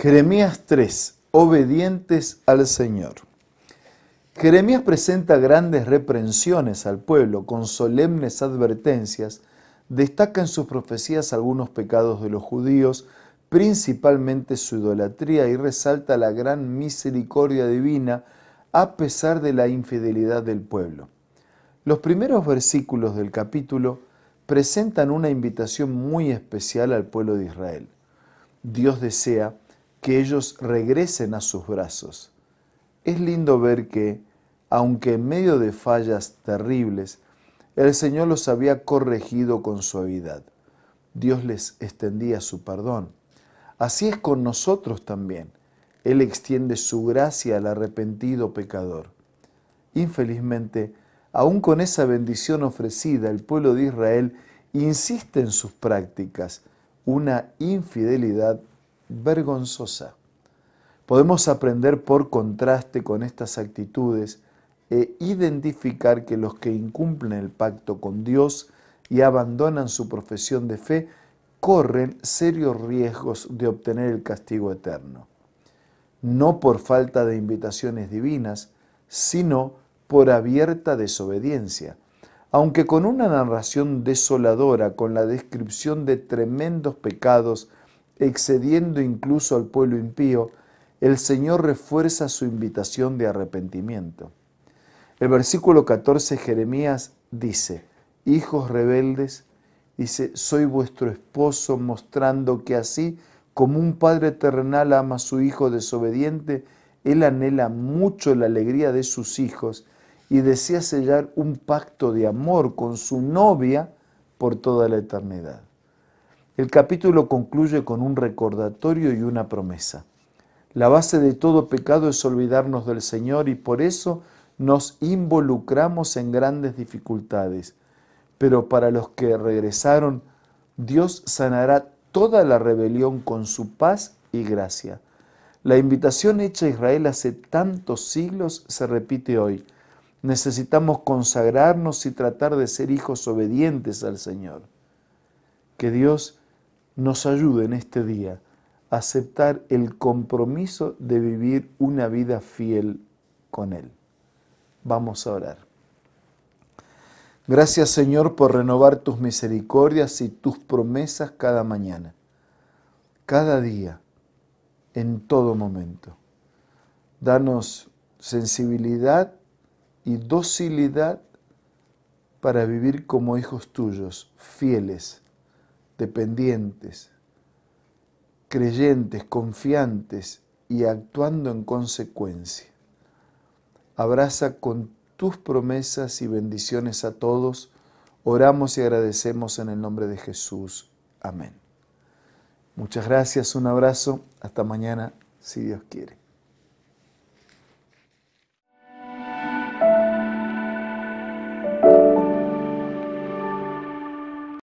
Jeremías 3, obedientes al Señor. Jeremías presenta grandes reprensiones al pueblo con solemnes advertencias. Destaca en sus profecías algunos pecados de los judíos, principalmente su idolatría, y resalta la gran misericordia divina a pesar de la infidelidad del pueblo. Los primeros versículos del capítulo presentan una invitación muy especial al pueblo de Israel. Dios desea que ellos regresen a sus brazos. Es lindo ver que, aunque en medio de fallas terribles, el Señor los había corregido con suavidad. Dios les extendía su perdón. Así es con nosotros también. Él extiende su gracia al arrepentido pecador. Infelizmente, aun con esa bendición ofrecida, el pueblo de Israel insiste en sus prácticas, una infidelidad vergonzosa. Podemos aprender por contraste con estas actitudes e identificar que los que incumplen el pacto con Dios y abandonan su profesión de fe corren serios riesgos de obtener el castigo eterno, no por falta de invitaciones divinas, sino por abierta desobediencia, aunque con una narración desoladora, con la descripción de tremendos pecados excediendo incluso al pueblo impío, el Señor refuerza su invitación de arrepentimiento. El versículo 14 de Jeremías dice, hijos rebeldes, dice, soy vuestro esposo, mostrando que así como un padre terrenal ama a su hijo desobediente, él anhela mucho la alegría de sus hijos y desea sellar un pacto de amor con su novia por toda la eternidad. El capítulo concluye con un recordatorio y una promesa. La base de todo pecado es olvidarnos del Señor y por eso nos involucramos en grandes dificultades. Pero para los que regresaron, Dios sanará toda la rebelión con su paz y gracia. La invitación hecha a Israel hace tantos siglos se repite hoy. Necesitamos consagrarnos y tratar de ser hijos obedientes al Señor. Que Dios nos ayude en este día a aceptar el compromiso de vivir una vida fiel con Él. Vamos a orar. Gracias Señor por renovar tus misericordias y tus promesas cada mañana, cada día, en todo momento. Danos sensibilidad y docilidad para vivir como hijos tuyos, fieles dependientes, creyentes, confiantes y actuando en consecuencia. Abraza con tus promesas y bendiciones a todos. Oramos y agradecemos en el nombre de Jesús. Amén. Muchas gracias, un abrazo, hasta mañana, si Dios quiere.